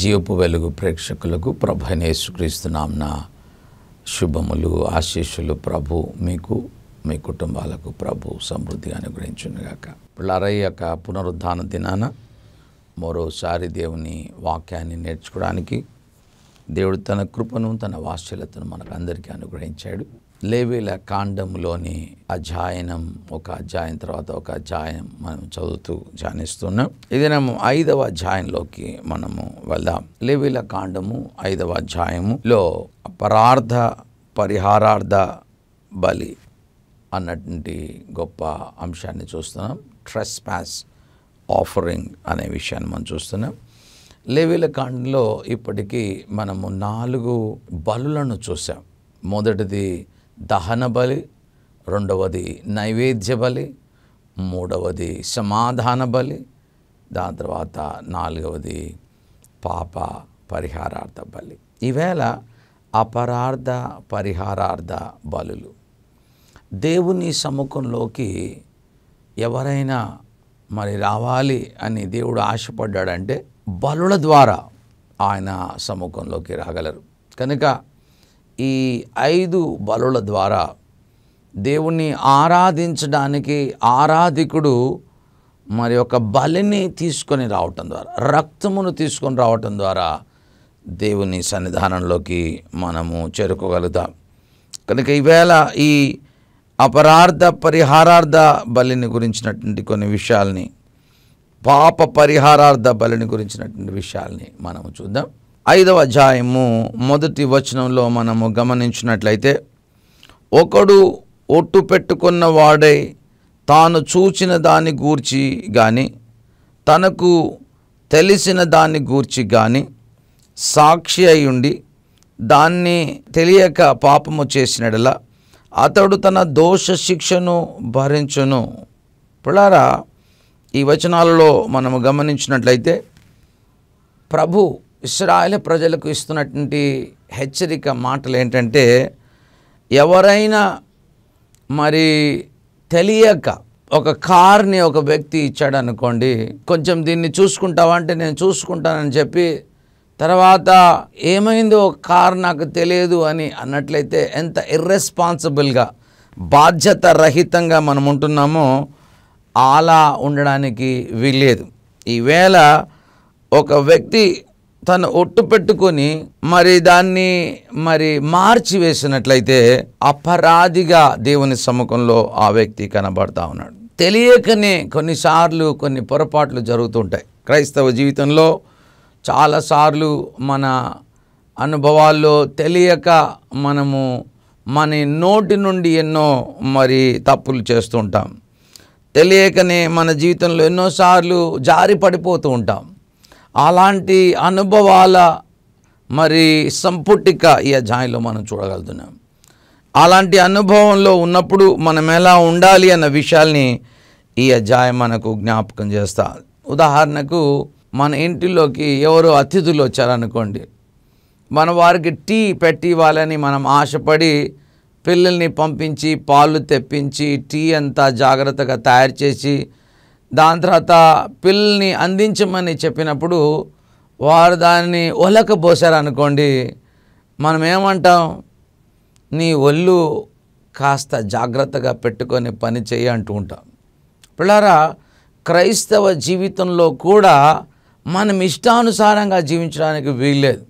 జీవపు వెలుగు ప్రేక్షకులకు ప్రభనేసుక్రీస్తున్నాంన శుభములు ఆశీస్సులు ప్రభు మీకు మీ కుటుంబాలకు ప్రభు సమృద్ధి అనుగ్రహించునుగాక పిల్లరై యొక్క పునరుద్ధాన దినాన మరోసారి దేవుని వాక్యాన్ని నేర్చుకోవడానికి దేవుడు తన కృపను తన వాత్సల్యతను మనకు అందరికీ అనుగ్రహించాడు లేవేల కాండంలోని అధ్యాయనం ఒక అధ్యాయం తర్వాత ఒక అధ్యాయం మనం చదువుతూ ధ్యానిస్తున్నాం ఇది ఐదవ అధ్యాయంలోకి మనము వెళ్దాం లేవేల కాండము ఐదవ లో పరార్థ పరిహారార్థ బలి అన్నటువంటి గొప్ప అంశాన్ని చూస్తున్నాం ట్రెస్ ప్యాస్ ఆఫరింగ్ అనే విషయాన్ని మనం చూస్తున్నాం లేవేల కాండంలో ఇప్పటికీ మనము నాలుగు బలులను చూసాం మొదటిది దహన బలి రెండవది నైవేద్య బలి మూడవది సమాధాన బలి దాని తర్వాత నాలుగవది పాప పరిహారార్థ బలి ఈవేళ అపరార్థ పరిహారార్థ బలులు దేవుని సముఖంలోకి ఎవరైనా మరి రావాలి అని దేవుడు ఆశపడ్డాడంటే బలుల ద్వారా ఆయన సముఖంలోకి రాగలరు కనుక ఈ ఐదు బలుల ద్వారా దేవుణ్ణి ఆరాధించడానికి ఆరాధికుడు మరి ఒక బలిని తీసుకొని రావటం ద్వారా రక్తమును తీసుకొని రావటం ద్వారా దేవుని సన్నిధానంలోకి మనము చేరుకోగలుగుతాం కనుక ఈవేళ ఈ అపరార్థ పరిహారార్థ బలిని గురించినటువంటి కొన్ని విషయాల్ని పాప పరిహారార్థ బలిని గురించినటువంటి విషయాల్ని మనము చూద్దాం ఐదవ అధ్యాయము మొదటి వచనంలో మనము గమనించినట్లయితే ఒకడు ఒట్టు పెట్టుకున్న వాడై తాను చూచిన దాని గూర్చి కానీ తనకు తెలిసిన దాన్ని గూర్చి కానీ సాక్షి అయ్యుండి దాన్ని తెలియక పాపము చేసినడల అతడు తన దోష శిక్షను భరించును పిల్లారా ఈ వచనాలలో మనము గమనించినట్లయితే ప్రభు ఇస్రాయల్ ప్రజలకు ఇస్తున్నటువంటి హెచ్చరిక మాటలు ఏంటంటే ఎవరైనా మరి తెలియక ఒక కార్ని ఒక వ్యక్తి ఇచ్చాడు అనుకోండి కొంచెం దీన్ని చూసుకుంటావా అంటే నేను చూసుకుంటానని చెప్పి తర్వాత ఏమైందో ఒక కార్ నాకు తెలియదు అని అన్నట్లయితే ఎంత ఇర్రెస్పాన్సిబుల్గా బాధ్యత రహితంగా మనం ఉంటున్నామో అలా ఉండడానికి వీల్లేదు ఈవేళ ఒక వ్యక్తి తను ఒట్టు పెట్టుకొని మరి దాన్ని మరి మార్చి వేసినట్లయితే అపరాధిగా దేవుని సముఖంలో ఆ వ్యక్తి కనబడతా ఉన్నాడు తెలియకనే కొన్నిసార్లు కొన్ని పొరపాట్లు జరుగుతుంటాయి క్రైస్తవ జీవితంలో చాలాసార్లు మన అనుభవాల్లో తెలియక మనము మన నోటి నుండి ఎన్నో మరి తప్పులు చేస్తుంటాం తెలియకనే మన జీవితంలో ఎన్నోసార్లు జారి పడిపోతూ ఉంటాం అలాంటి అనుభవాల మరి సంపుటిక ఈ అధ్యాయంలో మనం చూడగలుగుతున్నాం అలాంటి అనుభవంలో ఉన్నప్పుడు మనం ఎలా ఉండాలి అన్న విషయాల్ని ఈ అధ్యాయం మనకు జ్ఞాపకం చేస్తా ఉదాహరణకు మన ఇంటిలోకి ఎవరో అతిథులు వచ్చారనుకోండి మన వారికి టీ పెట్టి ఇవ్వాలని మనం ఆశపడి పిల్లల్ని పంపించి పాలు తెప్పించి టీ అంతా జాగ్రత్తగా తయారు చేసి దాని తర్వాత పిల్లల్ని అందించమని చెప్పినప్పుడు వారు దాన్ని ఒలకపోసారనుకోండి మనం ఏమంటాం నీ ఒళ్ళు కాస్త జాగ్రత్తగా పెట్టుకొని పని చేయి అంటూ ఉంటాం పిల్లారా క్రైస్తవ జీవితంలో కూడా మనం ఇష్టానుసారంగా జీవించడానికి వీల్లేదు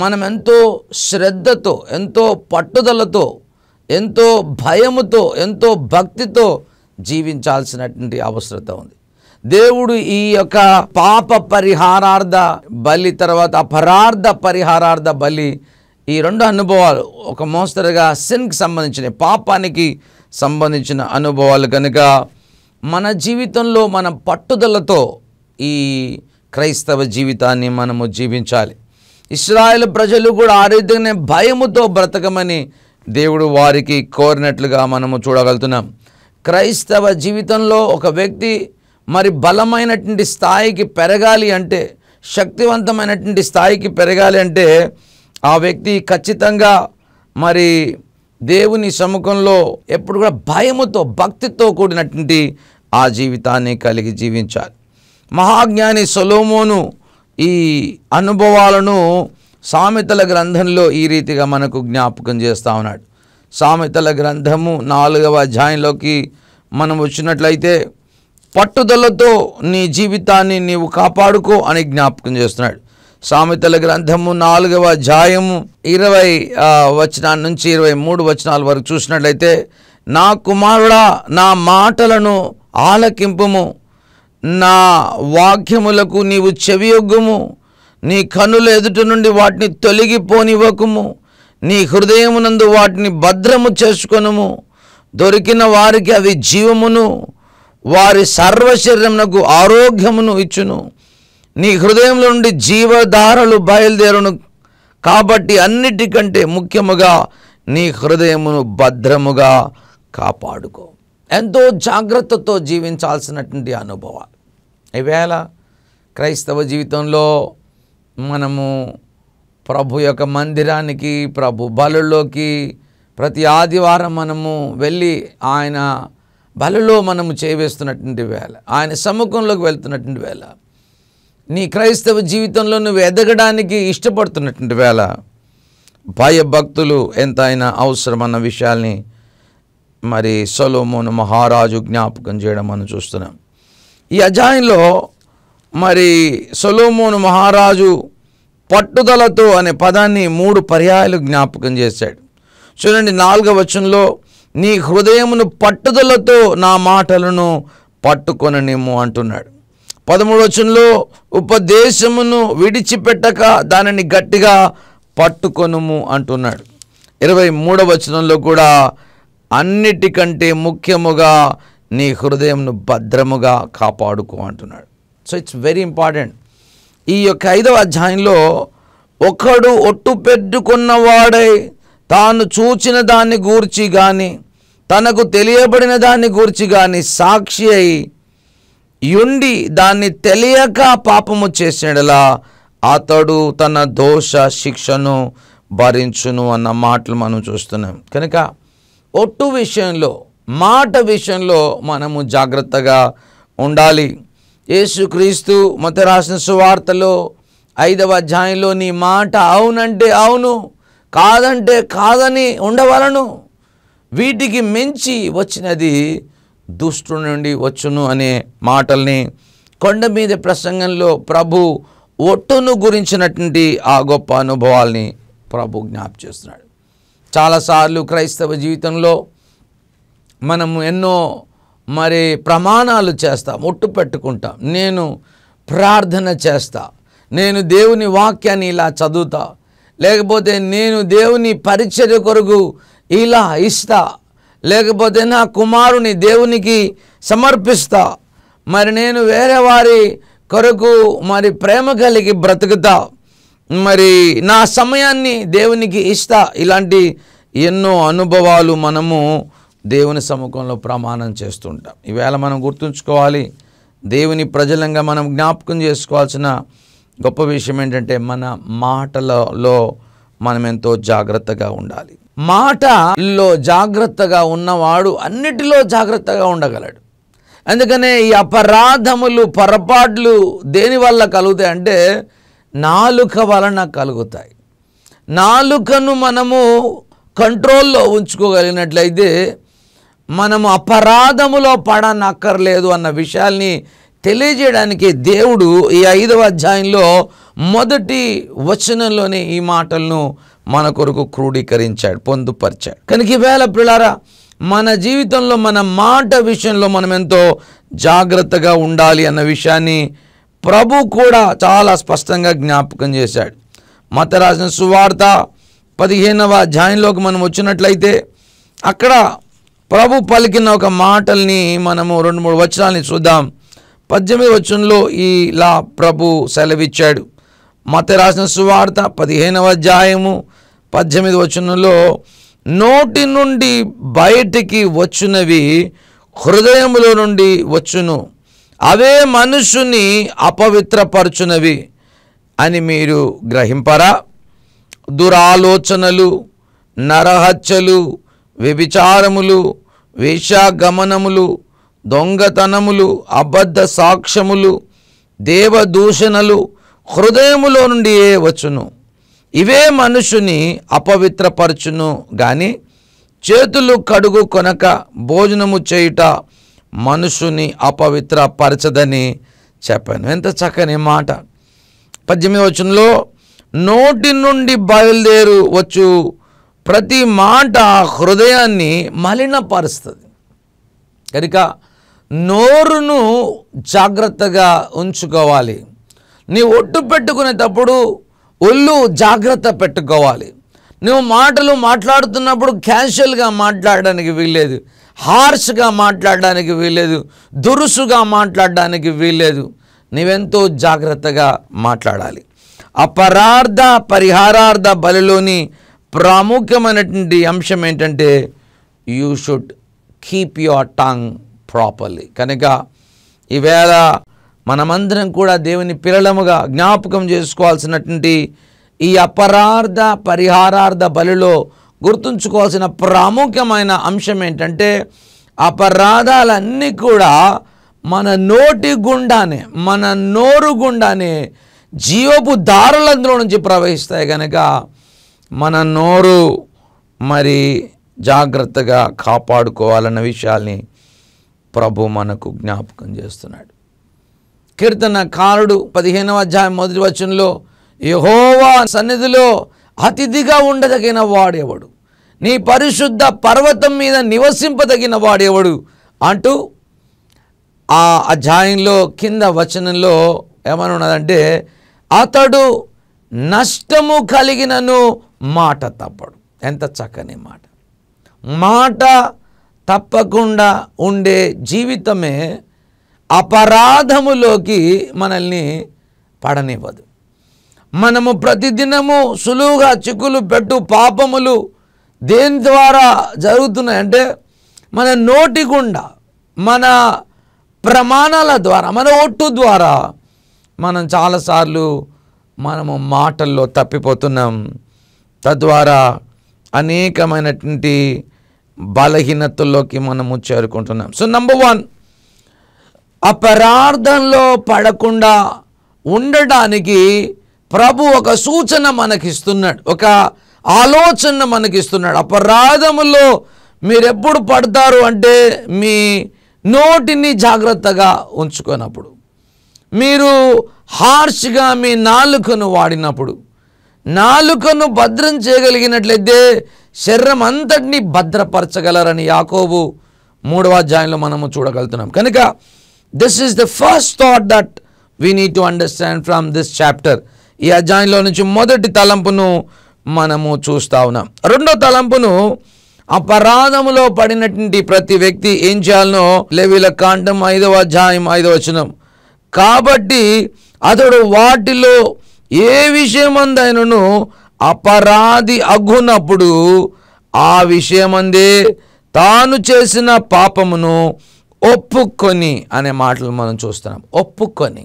మనం ఎంతో శ్రద్ధతో ఎంతో పట్టుదలతో ఎంతో భయముతో ఎంతో భక్తితో జీవించాల్సినటువంటి అవసరత ఉంది దేవుడు ఈ యొక్క పాప పరిహారార్థ బలి తర్వాత అపరార్థ పరిహారార్థ బలి ఈ రెండు అనుభవాలు ఒక మోస్తరుగా సిన్కి సంబంధించిన పాపానికి సంబంధించిన అనుభవాలు కనుక మన జీవితంలో మన పట్టుదలతో ఈ క్రైస్తవ జీవితాన్ని మనము జీవించాలి ఇస్రాయేల్ ప్రజలు కూడా ఆ రీతిగానే భయముతో బ్రతకమని దేవుడు వారికి కోరినట్లుగా మనము చూడగలుగుతున్నాం క్రైస్తవ జీవితంలో ఒక వ్యక్తి మరి బలమైనటువంటి స్థాయికి పెరగాలి అంటే శక్తివంతమైనటువంటి స్థాయికి పెరగాలి అంటే ఆ వ్యక్తి ఖచ్చితంగా మరి దేవుని సముఖంలో ఎప్పుడు కూడా భయముతో భక్తితో కూడినటువంటి ఆ జీవితాన్ని కలిగి జీవించాలి మహాజ్ఞాని సొలోమోను ఈ అనుభవాలను సామెతల గ్రంథంలో ఈ రీతిగా మనకు జ్ఞాపకం చేస్తూ ఉన్నాడు సామెతల గ్రంథము నాలుగవ అధ్యాయంలోకి మనం వచ్చినట్లయితే పట్టుదలతో నీ జీవితాన్ని నీవు కాపాడుకో అని జ్ఞాపకం చేస్తున్నాడు సామెతల గ్రంథము నాలుగవ అధ్యాయము ఇరవై వచనాల నుంచి ఇరవై మూడు వచనాల వరకు చూసినట్లయితే నా కుమారుడా నా మాటలను ఆలకింపుము నా వాక్యములకు నీవు చెవియొగ్గుము నీ కనుల ఎదుటి నుండి వాటిని తొలగిపోనివ్వకుము నీ హృదయమునందు వాటిని భద్రము చేసుకొనుము దొరికిన వారికి అవి జీవమును వారి సర్వశరీరమునకు ఆరోగ్యమును ఇచ్చును నీ హృదయంలో నుండి జీవధారలు బయలుదేరును కాబట్టి అన్నిటికంటే ముఖ్యముగా నీ హృదయమును భద్రముగా కాపాడుకో ఎంతో జాగ్రత్తతో జీవించాల్సినటువంటి అనుభవాలు ఈవేళ క్రైస్తవ జీవితంలో మనము ప్రభు యొక్క మందిరానికి ప్రభు బలులోకి ప్రతి ఆదివారం మనము వెళ్ళి ఆయన బలులో మనము చేవేస్తున్నటువంటి వేళ ఆయన సముఖంలోకి వెళ్తున్నటువంటి వేళ నీ క్రైస్తవ జీవితంలో నువ్వు ఎదగడానికి ఇష్టపడుతున్నటువంటి వేళ భయభక్తులు ఎంతైనా అవసరమన్న విషయాల్ని మరి సొలోమోను మహారాజు జ్ఞాపకం చేయడం మనం చూస్తున్నాం ఈ అజాయంలో మరి సొలోమోను మహారాజు పట్టుదలతో అనే పదాన్ని మూడు పర్యాయాలు జ్ఞాపకం చేశాడు చూడండి నాలుగవ వచనంలో నీ హృదయమును పట్టుదలతో నా మాటలను పట్టుకొననేమో అంటున్నాడు పదమూడవచనంలో ఉపదేశమును విడిచిపెట్టక దానిని గట్టిగా పట్టుకొనుము అంటున్నాడు ఇరవై వచనంలో కూడా అన్నిటికంటే ముఖ్యముగా నీ హృదయంను భద్రముగా కాపాడుకో అంటున్నాడు సో ఇట్స్ వెరీ ఇంపార్టెంట్ ఈ యొక్క ఐదవ అధ్యాయంలో ఒకడు ఒట్టు పెట్టుకున్నవాడై తాను చూచిన దాన్ని గూర్చి కానీ తనకు తెలియబడిన దాన్ని గూర్చి కానీ సాక్షి అయి యుండి దాన్ని తెలియక పాపము చేసినలా అతడు తన దోష శిక్షను భరించును అన్న మాటలు మనం చూస్తున్నాం కనుక ఒట్టు విషయంలో మాట విషయంలో మనము జాగ్రత్తగా ఉండాలి యేసుక్రీస్తు మత రాసిన సువార్తలో ఐదవ అధ్యాయంలో నీ మాట అవునంటే అవును కాదంటే కాదని ఉండవలను వీటికి మించి వచ్చినది దుష్టు నుండి వచ్చును అనే మాటల్ని కొండ మీద ప్రసంగంలో ప్రభు ఒట్టును గురించినటువంటి ఆ గొప్ప అనుభవాల్ని ప్రభు జ్ఞాప చేస్తున్నాడు చాలాసార్లు క్రైస్తవ జీవితంలో మనము ఎన్నో మరి ప్రమాణాలు చేస్తా ఒట్టు పెట్టుకుంటా నేను ప్రార్థన చేస్తా నేను దేవుని వాక్యాన్ని ఇలా చదువుతా లేకపోతే నేను దేవుని పరిచర్ కొరకు ఇలా ఇస్తా లేకపోతే నా కుమారుని దేవునికి సమర్పిస్తా మరి నేను వేరే వారి కొరకు మరి ప్రేమ కలిగి బ్రతుకుతా మరి నా సమయాన్ని దేవునికి ఇస్తా ఇలాంటి ఎన్నో అనుభవాలు మనము దేవుని సముఖంలో ప్రమాణం చేస్తుంటాం ఈవేళ మనం గుర్తుంచుకోవాలి దేవుని ప్రజలంగా మనం జ్ఞాపకం చేసుకోవాల్సిన గొప్ప విషయం ఏంటంటే మన మాటలలో మనం ఎంతో జాగ్రత్తగా ఉండాలి మాటలో జాగ్రత్తగా ఉన్నవాడు అన్నిటిలో జాగ్రత్తగా ఉండగలడు అందుకనే ఈ అపరాధములు పొరపాట్లు దేని వల్ల కలుగుతాయి అంటే నాలుక వలన కలుగుతాయి నాలుకను మనము కంట్రోల్లో ఉంచుకోగలిగినట్లయితే మనము అపరాధములో పడనక్కర్లేదు అన్న విషయాల్ని తెలియజేయడానికి దేవుడు ఈ ఐదవ అధ్యాయంలో మొదటి వచనంలోనే ఈ మాటలను మన కొరకు క్రోడీకరించాడు పొందుపరిచాడు కనుక ఈవేళ పిల్లారా మన జీవితంలో మన మాట విషయంలో మనం ఎంతో జాగ్రత్తగా ఉండాలి అన్న విషయాన్ని ప్రభు కూడా చాలా స్పష్టంగా జ్ఞాపకం చేశాడు మతరాజన సువార్త పదిహేనవ అధ్యాయంలోకి మనం వచ్చినట్లయితే అక్కడ ప్రభు పలికిన ఒక మాటల్ని మనము రెండు మూడు వచనాలని చూద్దాం పద్దెనిమిది వచనంలో ఇలా ప్రభు సెలవిచ్చాడు మత రాసిన సువార్త పదిహేనవ అధ్యాయము పద్దెనిమిది వచనంలో నోటి నుండి బయటికి వచ్చినవి హృదయములో నుండి వచ్చును అవే మనుషుని అపవిత్రపరచునవి అని మీరు గ్రహింపరా దురాలోచనలు నరహత్యలు వ్యభిచారములు వేషాగమనములు దొంగతనములు అబద్ధ సాక్ష్యములు దేవదూషణలు హృదయములో నుండి వచ్చును ఇవే మనుషుని అపవిత్రపరచును గాని చేతులు కడుగు కొనక భోజనము చేయుట మనుషుని అపవిత్రపరచదని చెప్పాను ఎంత చక్కని మాట పద్దెనిమిది వచ్చంలో నోటి నుండి బయలుదేరు వచ్చు ప్రతి మాట హృదయాన్ని మలినపరుస్తుంది కనుక నోరును జాగ్రత్తగా ఉంచుకోవాలి నీ ఒట్టు పెట్టుకునేటప్పుడు ఒళ్ళు జాగ్రత్త పెట్టుకోవాలి నువ్వు మాటలు మాట్లాడుతున్నప్పుడు క్యాషువల్గా మాట్లాడడానికి వీల్లేదు హార్ష్గా మాట్లాడడానికి వీల్లేదు దురుసుగా మాట్లాడడానికి వీల్లేదు నువ్వెంతో జాగ్రత్తగా మాట్లాడాలి అపరార్థ పరిహారార్థ బలిలోని ప్రాముఖ్యమైనటువంటి అంశం ఏంటంటే you should keep your tongue properly కనుక ఈవేళ మనమందరం కూడా దేవుని పిల్లలముగా జ్ఞాపకం చేసుకోవాల్సినటువంటి ఈ అపరార్థ పరిహారార్థ బలిలో గుర్తుంచుకోవాల్సిన ప్రాముఖ్యమైన అంశం ఏంటంటే అపరాధాలన్నీ కూడా మన నోటి గుండానే మన నోరు గుండానే జీవపు దారులందులో నుంచి ప్రవహిస్తాయి కనుక మన నోరు మరి జాగ్రత్తగా కాపాడుకోవాలన్న విషయాల్ని ప్రభు మనకు జ్ఞాపకం చేస్తున్నాడు కీర్తనకారుడు పదిహేనవ అధ్యాయం మొదటి వచనంలో యహోవా సన్నిధిలో అతిథిగా ఉండదగిన వాడేవాడు నీ పరిశుద్ధ పర్వతం మీద నివసింపదగిన వాడేవాడు అంటూ ఆ అధ్యాయంలో కింద వచనంలో ఏమనున్నదంటే అతడు నష్టము కలిగినను మాట తప్పడు ఎంత చక్కని మాట మాట తప్పకుండా ఉండే జీవితమే అపరాధములోకి మనల్ని పడనివ్వదు మనము ప్రతిదినము సులువుగా చిక్కులు పెట్టు పాపములు దేని ద్వారా జరుగుతున్నాయంటే మన నోటి గుండా మన ప్రమాణాల ద్వారా మన ఒట్టు ద్వారా మనం చాలాసార్లు మనము మాటల్లో తప్పిపోతున్నాం తద్వారా అనేకమైనటువంటి బలహీనతల్లోకి మనము చేరుకుంటున్నాం సో నంబర్ వన్ అపరార్థంలో పడకుండా ఉండడానికి ప్రభు ఒక సూచన మనకిస్తున్నాడు ఒక ఆలోచన మనకిస్తున్నాడు అపరాధములో మీరెప్పుడు పడతారు అంటే మీ నోటిని జాగ్రత్తగా ఉంచుకున్నప్పుడు మీరు హార్ష్గా మీ నాలుకను వాడినప్పుడు నాలుకను భద్రం చేయగలిగినట్లయితే శరీరం అంతటినీ భద్రపరచగలరని యాకోబు మూడవ అధ్యాయంలో మనము చూడగలుగుతున్నాం కనుక this is the first thought that we need to understand from this chapter ఈ అధ్యాయంలో నుంచి మొదటి తలంపును మనము చూస్తా ఉన్నాం రెండో తలంపును అపరాధములో పడినటువంటి ప్రతి వ్యక్తి ఏం చేయాలనో లెవీల కాండం ఐదవ అధ్యాయం ఐదవ వచనం కాబట్టి అతడు వాటిలో ఏ విషయమందైనను అపరాధి అగ్గునప్పుడు ఆ విషయమందే తాను చేసిన పాపమును ఒప్పుకొని అనే మాటలు మనం చూస్తున్నాం ఒప్పుకొని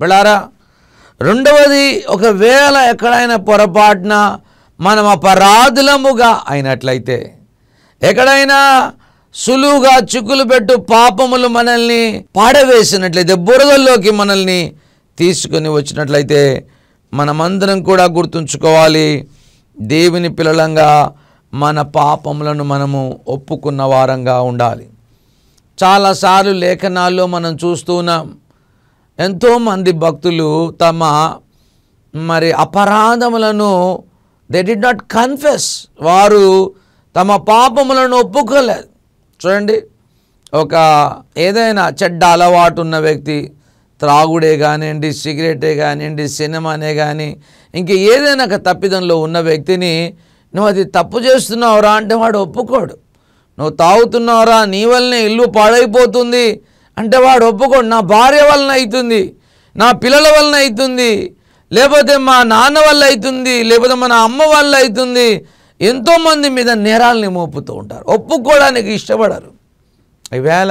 బిళ్ళారా రెండవది ఒకవేళ ఎక్కడైనా పొరపాటున మనం అపరాధులముగా అయినట్లయితే ఎక్కడైనా సులువుగా చిక్కులు పెట్టు పాపములు మనల్ని పాడవేసినట్లయితే బురదల్లోకి మనల్ని తీసుకుని వచ్చినట్లయితే మనమందరం కూడా గుర్తుంచుకోవాలి దేవుని పిల్లలంగా మన పాపములను మనము ఒప్పుకున్న వారంగా ఉండాలి చాలాసార్లు లేఖనాల్లో మనం చూస్తున్నాం ఎంతోమంది భక్తులు తమ మరి అపరాధములను దే డి నాట్ కన్ఫెస్ వారు తమ పాపములను ఒప్పుకోలేదు చూడండి ఒక ఏదైనా చెడ్డ అలవాటు ఉన్న వ్యక్తి త్రాగుడే కానివ్వండి సిగరెటే కానివ్వండి సినిమానే కానీ ఇంక ఏదైనా ఒక తప్పిదంలో ఉన్న వ్యక్తిని నువ్వు అది తప్పు చేస్తున్నావురా అంటే వాడు ఒప్పుకోడు నువ్వు తాగుతున్నావురా నీ వల్లనే ఇల్లు పాడైపోతుంది అంటే వాడు ఒప్పుకోడు నా భార్య వలన అవుతుంది నా పిల్లల వలన అవుతుంది లేకపోతే మా నాన్న వల్ల అవుతుంది లేకపోతే మన అమ్మ వల్ల అవుతుంది ఎంతోమంది మీద నేరాలని మోపుతూ ఉంటారు ఒప్పుకోవడానికి ఇష్టపడరు ఈవేళ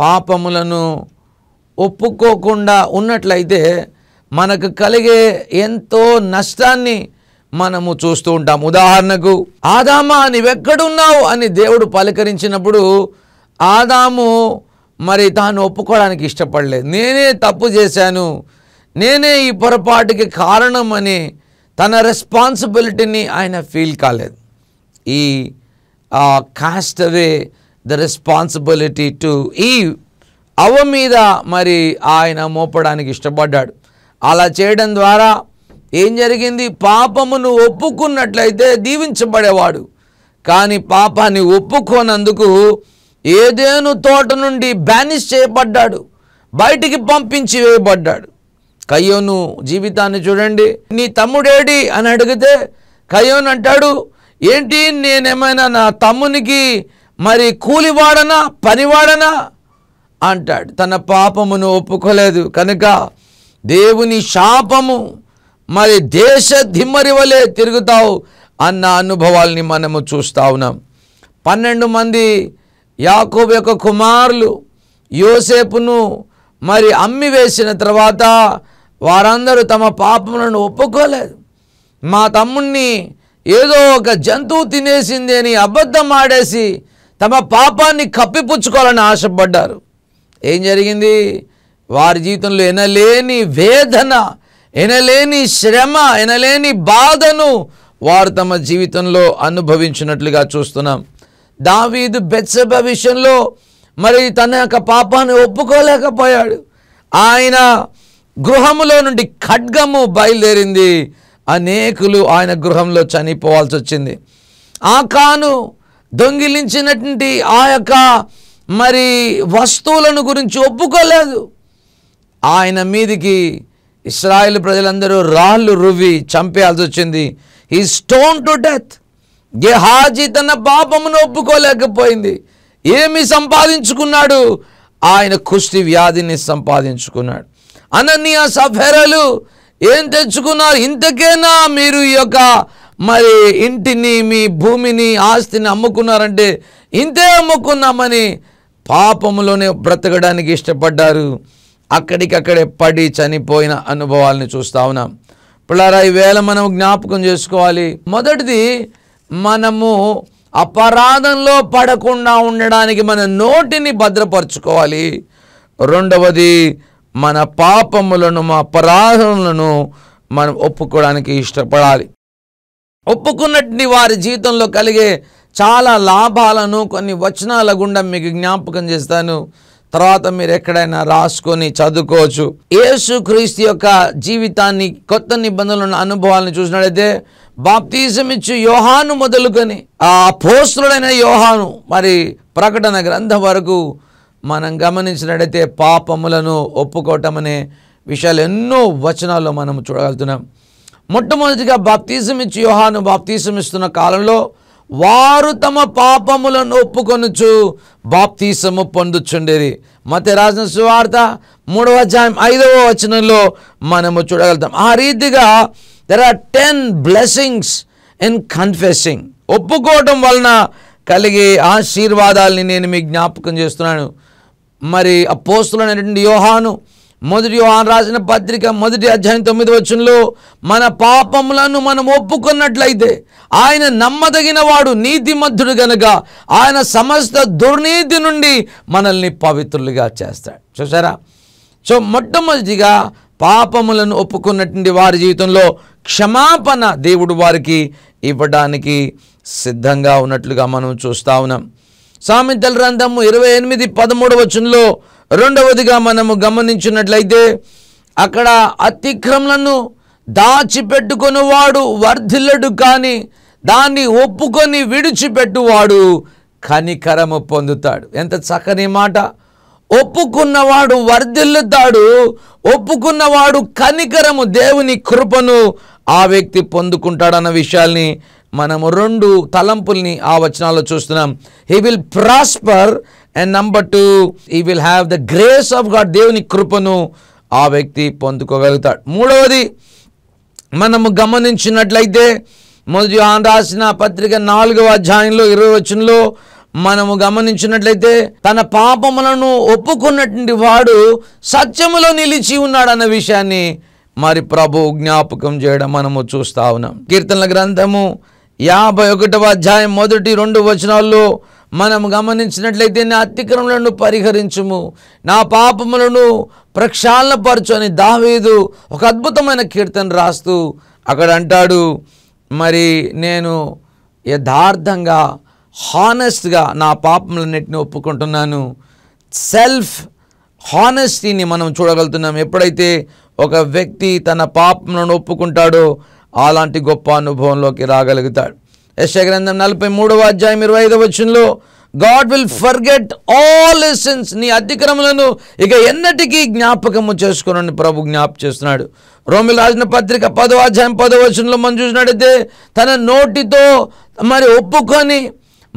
పాపములను ఒప్పుకోకుండా ఉన్నట్లయితే మనకు కలిగే ఎంతో నష్టాన్ని మనము చూస్తూ ఉంటాం ఉదాహరణకు ఆదామా నీవెక్కడున్నావు అని దేవుడు పలకరించినప్పుడు ఆదాము మరి తాను ఒప్పుకోవడానికి ఇష్టపడలేదు నేనే తప్పు చేశాను నేనే ఈ పొరపాటుకి కారణం అని తన రెస్పాన్సిబిలిటీని ఆయన ఫీల్ కాలేదు ఈ cast away the responsibility to ఈ అవ మీద మరి ఆయన మోపడానికి ఇష్టపడ్డాడు అలా చేయడం ద్వారా ఏం జరిగింది పాపమును ఒప్పుకున్నట్లయితే దీవించబడేవాడు కానీ పాపాన్ని ఒప్పుకోనందుకు ఏదేను తోట నుండి బ్యానిష్ చేయబడ్డాడు బయటికి పంపించి వేయబడ్డాడు కయ్యోను జీవితాన్ని చూడండి నీ తమ్ముడేడి అని అడిగితే కయ్యోను అంటాడు ఏంటి నేనేమైనా నా తమ్మునికి మరి కూలివాడనా పనివాడనా అంటాడు తన పాపమును ఒప్పుకోలేదు కనుక దేవుని శాపము మరి దేశ దిమ్మరి వలె తిరుగుతావు అన్న అనుభవాల్ని మనము చూస్తా ఉన్నాం పన్నెండు మంది యాకోబు యొక్క కుమారులు యోసేపును మరి అమ్మి వేసిన తర్వాత వారందరూ తమ పాపములను ఒప్పుకోలేదు మా తమ్ముణ్ణి ఏదో ఒక జంతువు తినేసింది అని అబద్ధం ఆడేసి తమ పాపాన్ని కప్పిపుచ్చుకోవాలని ఆశపడ్డారు ఏం జరిగింది వారి జీవితంలో ఎనలేని వేదన ఎనలేని శ్రమ ఎనలేని బాధను వారు తమ జీవితంలో అనుభవించినట్లుగా చూస్తున్నాం దావీదు బెత్సబ విషయంలో మరి తన యొక్క పాపాన్ని ఒప్పుకోలేకపోయాడు ఆయన గృహములో నుండి ఖడ్గము బయలుదేరింది అనేకులు ఆయన గృహంలో చనిపోవాల్సి వచ్చింది ఆ కాను దొంగిలించినటువంటి ఆ యొక్క మరి వస్తువులను గురించి ఒప్పుకోలేదు ఆయన మీదికి ఇస్రాయేల్ ప్రజలందరూ రాళ్ళు రువ్వి చంపేయాల్సి వచ్చింది ఈ స్టోన్ టు డెత్ గెహాజీ తన పాపమును ఒప్పుకోలేకపోయింది ఏమి సంపాదించుకున్నాడు ఆయన కుష్టి వ్యాధిని సంపాదించుకున్నాడు అనన్య సఫెరలు ఏం తెచ్చుకున్నారు ఇంతకేనా మీరు ఈ యొక్క మరి ఇంటిని మీ భూమిని ఆస్తిని అమ్ముకున్నారంటే ఇంతే అమ్ముకున్నామని పాపములోనే బ్రతకడానికి ఇష్టపడ్డారు అక్కడికక్కడే పడి చనిపోయిన అనుభవాలను చూస్తా ఉన్నాం పిల్లరా ఈవేళ మనం జ్ఞాపకం చేసుకోవాలి మొదటిది మనము అపరాధంలో పడకుండా ఉండడానికి మన నోటిని భద్రపరచుకోవాలి రెండవది మన పాపములను మా అపరాధములను మనం ఒప్పుకోవడానికి ఇష్టపడాలి ఒప్పుకున్నట్టుని వారి జీవితంలో కలిగే చాలా లాభాలను కొన్ని వచనాల గుండా మీకు జ్ఞాపకం చేస్తాను తర్వాత మీరు ఎక్కడైనా రాసుకొని చదువుకోవచ్చు క్రీస్తు యొక్క జీవితాన్ని కొత్త నిబంధనలు ఉన్న అనుభవాలను చూసినట్లయితే బాప్తీజం ఇచ్చి యోహాను మొదలుకొని ఆ పోస్తుడైన యోహాను మరి ప్రకటన గ్రంథం వరకు మనం గమనించినట్లయితే పాపములను ఒప్పుకోవటం అనే విషయాలు ఎన్నో వచనాల్లో మనం చూడగలుగుతున్నాం మొట్టమొదటిగా బాప్తీజం ఇచ్చి యోహాను బాప్తీజం ఇస్తున్న కాలంలో వారు తమ పాపములను ఒప్పుకొనుచు బాప్తీసము పొందుచుండేది మత రాసిన సువార్త మూడవ అధ్యాయం ఐదవ వచనంలో మనము చూడగలుగుతాం ఆ రీతిగా there are ten blessings in confessing ఒప్పుకోవటం వలన కలిగే ఆశీర్వాదాలని నేను మీకు జ్ఞాపకం చేస్తున్నాను మరి అనేటువంటి యోహాను మొదటి యోహాన్ రాసిన పత్రిక మొదటి అధ్యాయం తొమ్మిది వచ్చంలో మన పాపములను మనం ఒప్పుకున్నట్లయితే ఆయన నమ్మదగిన వాడు నీతిమంతుడు గనక ఆయన సమస్త దుర్నీతి నుండి మనల్ని పవిత్రులుగా చేస్తాడు చూసారా సో మొట్టమొదటిగా పాపములను ఒప్పుకున్నటువంటి వారి జీవితంలో క్షమాపణ దేవుడు వారికి ఇవ్వడానికి సిద్ధంగా ఉన్నట్లుగా మనం చూస్తూ ఉన్నాం సామెతల గ్రంథము ఇరవై ఎనిమిది పదమూడవచనంలో రెండవదిగా మనము గమనించినట్లయితే అక్కడ అతిక్రమలను దాచిపెట్టుకుని వాడు వర్ధిల్లడు కానీ దాన్ని ఒప్పుకొని విడిచిపెట్టువాడు కనికరము పొందుతాడు ఎంత చక్కని మాట ఒప్పుకున్నవాడు వర్ధిల్లుతాడు ఒప్పుకున్నవాడు కనికరము దేవుని కృపను ఆ వ్యక్తి పొందుకుంటాడన్న విషయాల్ని మనము రెండు తలంపుల్ని ఆ వచనాల్లో చూస్తున్నాం he will prosper and number two he will have the grace of God దేవుని కృపను ఆ వ్యక్తి పొందుకోగలుగుతాడు మూడవది మనము గమనించినట్లయితే మొదటి రాసిన పత్రిక నాలుగవ అధ్యాయంలో ఇరవై వచనంలో మనము గమనించినట్లయితే తన పాపములను ఒప్పుకున్నటువంటి వాడు సత్యములో నిలిచి ఉన్నాడు అన్న విషయాన్ని మరి ప్రభు జ్ఞాపకం చేయడం మనము చూస్తా ఉన్నాం కీర్తనల గ్రంథము యాభై ఒకటవ అధ్యాయం మొదటి రెండు వచనాల్లో మనం గమనించినట్లయితే నా అతిక్రమలను పరిహరించుము నా పాపములను ప్రక్షాళనపరచు అని దావేదు ఒక అద్భుతమైన కీర్తన రాస్తూ అక్కడ అంటాడు మరి నేను యథార్థంగా హానెస్ట్గా నా పాపములన్నిటిని ఒప్పుకుంటున్నాను సెల్ఫ్ హానెస్టీని మనం చూడగలుగుతున్నాం ఎప్పుడైతే ఒక వ్యక్తి తన పాపములను ఒప్పుకుంటాడో అలాంటి గొప్ప అనుభవంలోకి రాగలుగుతాడు యశగ్రంథం నలభై మూడవ అధ్యాయం ఇరవై ఐదవ వచ్చినలో God will forget all offences నీ అతిక్రమలను ఇక ఎన్నటికీ జ్ఞాపకము చేసుకునని ప్రభు జ్ఞాప చేస్తున్నాడు రోమిల్ రాసిన పత్రిక పదవ అధ్యాయం పదో వచనంలో మనం చూసినట్టయితే తన నోటితో మరి ఒప్పుకొని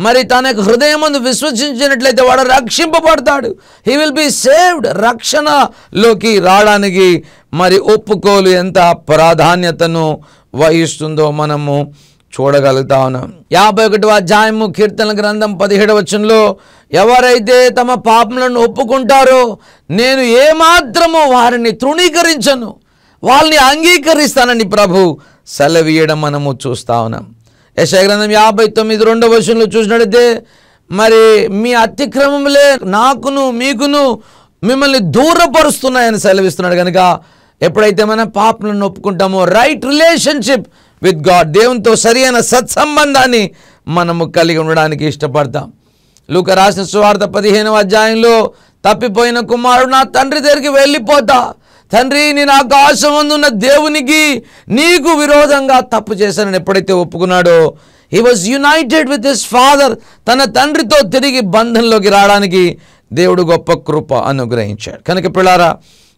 మరి తన యొక్క హృదయమందు విశ్వసించినట్లయితే వాడు రక్షింపబడతాడు హీ విల్ బీ సేవ్డ్ రక్షణలోకి రావడానికి మరి ఒప్పుకోలు ఎంత ప్రాధాన్యతను వహిస్తుందో మనము చూడగలుగుతా ఉన్నాం యాభై ఒకటి అధ్యాయము కీర్తన గ్రంథం పదిహేడవచనంలో ఎవరైతే తమ పాపములను ఒప్పుకుంటారో నేను ఏమాత్రము వారిని తృణీకరించను వాళ్ళని అంగీకరిస్తానని ప్రభు సెలవీయడం మనము చూస్తా ఉన్నాం యశగ్రంథం యాభై తొమ్మిది రెండవ వచనంలో చూసినట్టయితే మరి మీ అతిక్రమములే నాకును మీకును మిమ్మల్ని దూరపరుస్తున్నాయని సెలవిస్తున్నాడు కనుక ఎప్పుడైతే మనం పాపలను ఒప్పుకుంటామో రైట్ రిలేషన్షిప్ విత్ గాడ్ దేవునితో సరియైన సత్సంబంధాన్ని మనము కలిగి ఉండడానికి ఇష్టపడతాం లూక రాసిన సువార్త పదిహేనవ అధ్యాయంలో తప్పిపోయిన కుమారుడు నా తండ్రి దగ్గరికి వెళ్ళిపోతా తండ్రి నేను ఆకాశం ఉన్న దేవునికి నీకు విరోధంగా తప్పు చేశానని ఎప్పుడైతే ఒప్పుకున్నాడో he was united with his father తన తండ్రితో తిరిగి బంధంలోకి రావడానికి దేవుడు గొప్ప కృప అనుగ్రహించాడు కనుక పిల్లారా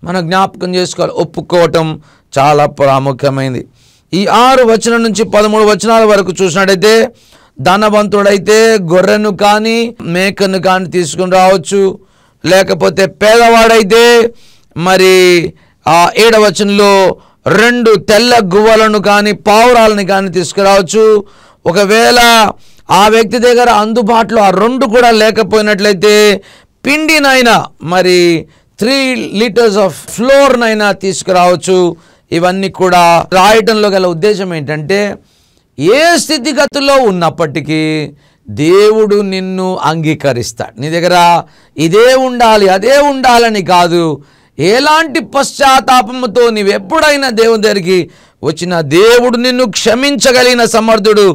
మనం జ్ఞాపకం చేసుకోవాలి ఒప్పుకోవటం చాలా ప్రాముఖ్యమైనది ఈ ఆరు వచనం నుంచి పదమూడు వచనాల వరకు చూసినట్టయితే ధనవంతుడైతే గొర్రెను కానీ మేకను కానీ తీసుకుని రావచ్చు లేకపోతే పేదవాడైతే మరి ఆ ఏడవచనంలో రెండు తెల్ల గువ్వలను కానీ పావురాలను కానీ తీసుకురావచ్చు ఒకవేళ ఆ వ్యక్తి దగ్గర అందుబాటులో ఆ రెండు కూడా లేకపోయినట్లయితే పిండినైనా మరి త్రీ లీటర్స్ ఆఫ్ ఫ్లోర్నైనా తీసుకురావచ్చు ఇవన్నీ కూడా రాయటంలో గల ఉద్దేశం ఏంటంటే ఏ స్థితిగతుల్లో ఉన్నప్పటికీ దేవుడు నిన్ను అంగీకరిస్తాడు నీ దగ్గర ఇదే ఉండాలి అదే ఉండాలని కాదు ఎలాంటి పశ్చాత్తాపముతో నీవెప్పుడైనా దేవుని దగ్గరికి వచ్చిన దేవుడు నిన్ను క్షమించగలిగిన సమర్థుడు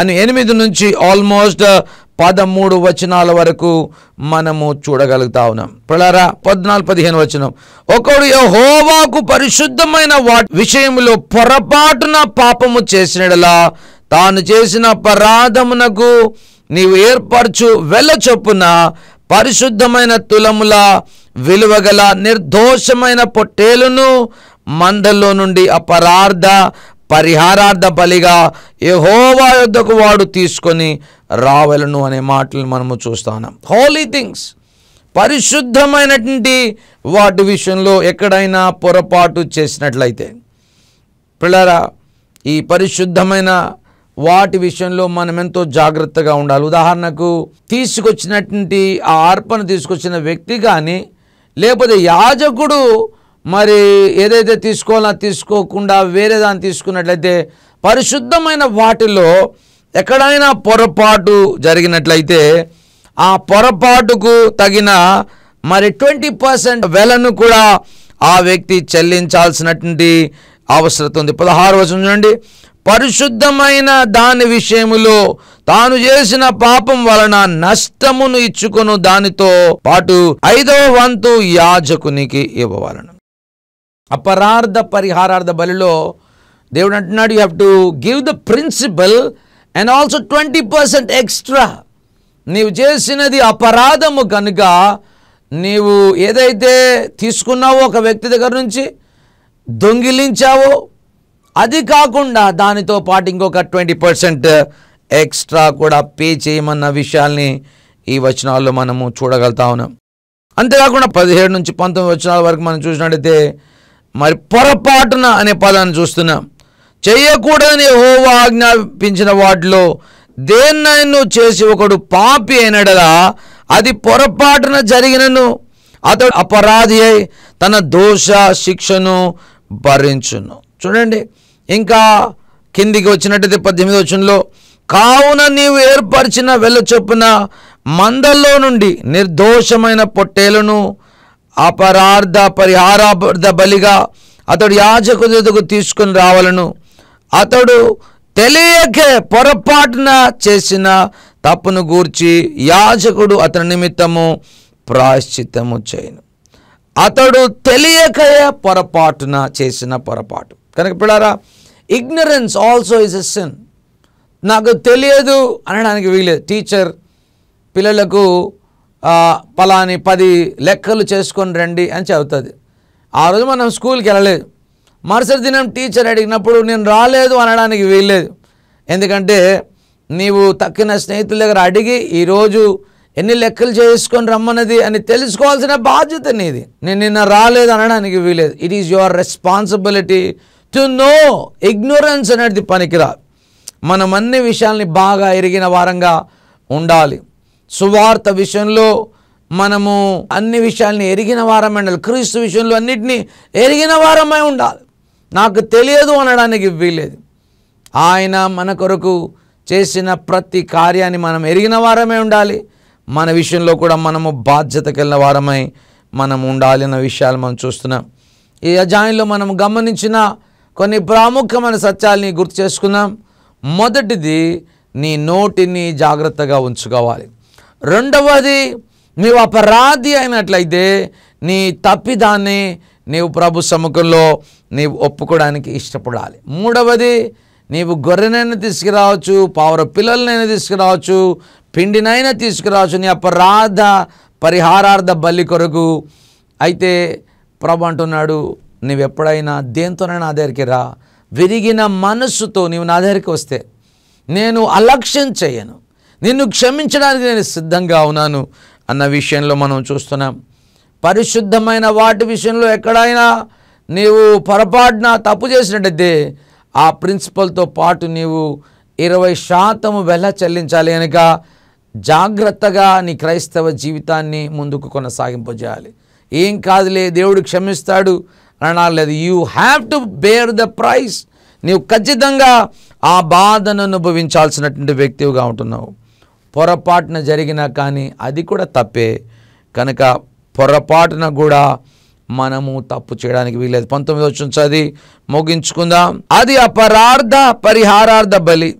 అని ఎనిమిది నుంచి ఆల్మోస్ట్ పదమూడు వచనాల వరకు మనము చూడగలుగుతా ఉన్నాం ప్రలారా పద్నాలుగు పదిహేను వచనం ఒకడు యహోవాకు పరిశుద్ధమైన వాటి విషయంలో పొరపాటున పాపము చేసినడలా తాను చేసిన పరాధమునకు నీవు ఏర్పరచు వెళ్ళ చొప్పున పరిశుద్ధమైన తులములా విలువగల నిర్దోషమైన పొట్టేలును మందల్లో నుండి అపరార్థ పరిహారార్థ బలిగా యహోవా యొద్దకు వాడు తీసుకొని రావలను అనే మాటలు మనము చూస్తాం హోలీ థింగ్స్ పరిశుద్ధమైనటువంటి వాటి విషయంలో ఎక్కడైనా పొరపాటు చేసినట్లయితే పిల్లరా ఈ పరిశుద్ధమైన వాటి విషయంలో మనం ఎంతో జాగ్రత్తగా ఉండాలి ఉదాహరణకు తీసుకొచ్చినటువంటి ఆ అర్పణ తీసుకొచ్చిన వ్యక్తి కానీ లేకపోతే యాజకుడు మరి ఏదైతే తీసుకోవాలో తీసుకోకుండా వేరే దాన్ని తీసుకున్నట్లయితే పరిశుద్ధమైన వాటిలో ఎక్కడైనా పొరపాటు జరిగినట్లయితే ఆ పొరపాటుకు తగిన మరి ట్వంటీ పర్సెంట్ వెలను కూడా ఆ వ్యక్తి చెల్లించాల్సినటువంటి అవసరం ఉంది పదహారు వచ్చి చూడండి పరిశుద్ధమైన దాని విషయములో తాను చేసిన పాపం వలన నష్టమును ఇచ్చుకును దానితో పాటు ఐదవ వంతు యాజకునికి ఇవ్వవలను అపరార్థ పరిహారార్థ బలిలో దేవుడు అంటున్నాడు you have to give the principal and also twenty percent extra నీవు చేసినది అపరాధము కనుక నీవు ఏదైతే తీసుకున్నావో ఒక వ్యక్తి దగ్గర నుంచి దొంగిలించావో అది కాకుండా దానితో పాటు ఇంకొక ట్వంటీ పర్సెంట్ ఎక్స్ట్రా కూడా పే చేయమన్న విషయాల్ని ఈ వచనాల్లో మనము చూడగలుగుతా ఉన్నాం అంతేకాకుండా పదిహేడు నుంచి పంతొమ్మిది వచనాల వరకు మనం చూసినట్టయితే మరి పొరపాటున అనే పదాన్ని చూస్తున్నాం చేయకూడదని హో ఆజ్ఞాపించిన వాటిలో దేన్నైనా చేసి ఒకడు పాపి అయినడలా అది పొరపాటున జరిగినను అతడు అపరాధి అయి తన దోష శిక్షను భరించును చూడండి ఇంకా కిందికి వచ్చినట్టయితే పద్దెనిమిది వచ్చినలో కావున నీవు ఏర్పరిచిన వెళ్ళచొప్పున చొప్పున మందల్లో నుండి నిర్దోషమైన పొట్టేలను అపరార్థ పరిహారార్ధ బలిగా అతడు యాజకుదుకు తీసుకుని రావాలను అతడు తెలియకే పొరపాటున చేసిన తప్పును గూర్చి యాజకుడు అతని నిమిత్తము ప్రాశ్చిత్తము చేయను అతడు తెలియకయే పొరపాటున చేసిన పొరపాటు కనుక పిల్లారా ignorance also is a sin నాకు తెలియదు అనడానికి వీలేదు టీచర్ పిల్లలకు పలాని పది లెక్కలు చేసుకొని రండి అని చెబుతుంది ఆ రోజు మనం స్కూల్కి వెళ్ళలేదు మరుసటి దినం టీచర్ అడిగినప్పుడు నేను రాలేదు అనడానికి వీల్లేదు ఎందుకంటే నీవు తక్కిన స్నేహితుల దగ్గర అడిగి ఈరోజు ఎన్ని లెక్కలు చేసుకొని రమ్మన్నది అని తెలుసుకోవాల్సిన బాధ్యత నీది నేను నిన్న రాలేదు అనడానికి వీలేదు it is your responsibility to know ignorance అనేది పనికిరాదు మనం అన్ని విషయాల్ని బాగా ఎరిగిన వారంగా ఉండాలి సువార్త విషయంలో మనము అన్ని విషయాల్ని ఎరిగిన వారమే ఉండాలి క్రీస్తు విషయంలో అన్నిటినీ ఎరిగిన వారమై ఉండాలి నాకు తెలియదు అనడానికి వీలేదు ఆయన మన కొరకు చేసిన ప్రతి కార్యాన్ని మనం ఎరిగిన వారమే ఉండాలి మన విషయంలో కూడా మనము బాధ్యత కలిగిన వారమై మనం ఉండాలి అన్న విషయాలు మనం చూస్తున్నాం ఈ అజాయిలో మనం గమనించిన కొన్ని ప్రాముఖ్యమైన సత్యాల్ని గుర్తు చేసుకుందాం మొదటిది నీ నోటిని జాగ్రత్తగా ఉంచుకోవాలి రెండవది నీవు అపరాధి అయినట్లయితే నీ తప్పిదాన్ని నీవు ప్రభు సముఖంలో నీవు ఒప్పుకోవడానికి ఇష్టపడాలి మూడవది నీవు గొర్రెనైనా తీసుకురావచ్చు పావుర పిల్లలనైనా తీసుకురావచ్చు పిండినైనా తీసుకురావచ్చు నీ అపరాధ పరిహారార్థ బలి కొరకు అయితే ప్రభు అంటున్నాడు నీవెప్పుడైనా దేంతోనైనా నా దగ్గరికి రా విరిగిన మనస్సుతో నీవు నా దగ్గరికి వస్తే నేను అలక్ష్యం చేయను నిన్ను క్షమించడానికి నేను సిద్ధంగా ఉన్నాను అన్న విషయంలో మనం చూస్తున్నాం పరిశుద్ధమైన వాటి విషయంలో ఎక్కడైనా నీవు పొరపాటున తప్పు చేసినట్టయితే ఆ ప్రిన్సిపల్తో పాటు నీవు ఇరవై శాతము వెల చెల్లించాలి కనుక జాగ్రత్తగా నీ క్రైస్తవ జీవితాన్ని ముందుకు కొనసాగింపజేయాలి ఏం కాదులే దేవుడు క్షమిస్తాడు లేదు you have to bear the price నీవు ఖచ్చితంగా ఆ బాధను అనుభవించాల్సినటువంటి వ్యక్తివిగా ఉంటున్నావు పొరపాటున జరిగినా కానీ అది కూడా తప్పే కనుక పొరపాటున కూడా మనము తప్పు చేయడానికి వీలేదు పంతొమ్మిది వచ్చిన చది ముగించుకుందాం అది అపరార్థ పరిహారార్థ బలి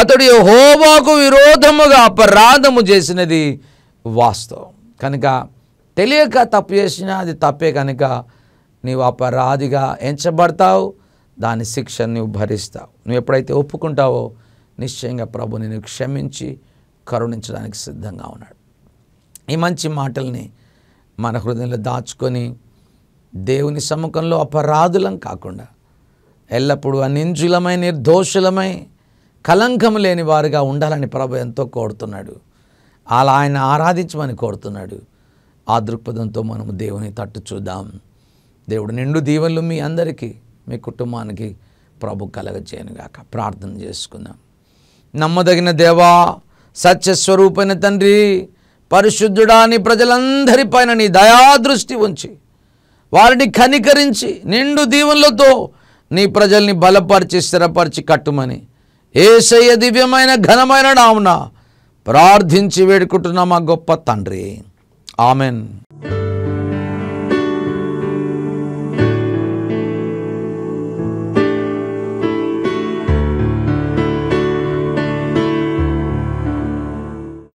అతడు హోవాకు విరోధముగా అపరాధము చేసినది వాస్తవం కనుక తెలియక తప్పు చేసినా అది తప్పే కనుక నీవు అపరాధిగా ఎంచబడతావు దాని శిక్ష నువ్వు భరిస్తావు నువ్వు ఎప్పుడైతే ఒప్పుకుంటావో నిశ్చయంగా ప్రభు నిన్ను క్షమించి కరుణించడానికి సిద్ధంగా ఉన్నాడు ఈ మంచి మాటల్ని మన హృదయంలో దాచుకొని దేవుని సముఖంలో అపరాధులం కాకుండా ఎల్లప్పుడూ అనింజులమై నిర్దోషులమై కలంకం లేని వారుగా ఉండాలని ప్రభు ఎంతో కోరుతున్నాడు అలా ఆయన ఆరాధించమని కోరుతున్నాడు ఆ దృక్పథంతో మనము దేవుని తట్టు చూద్దాం దేవుడు నిండు దీవెనలు మీ అందరికీ మీ కుటుంబానికి ప్రభు కలగచేయనుగాక ప్రార్థన చేసుకుందాం నమ్మదగిన దేవా సత్యస్వరూపైన తండ్రి పరిశుద్ధుడా నీ ప్రజలందరిపైన నీ దయాదృష్టి ఉంచి వారిని కనికరించి నిండు దీవెనలతో నీ ప్రజల్ని బలపరిచి స్థిరపరిచి కట్టుమని ఏసయ్య దివ్యమైన ఘనమైన నామున ప్రార్థించి వేడుకుంటున్నా మా గొప్ప తండ్రి ఆమెన్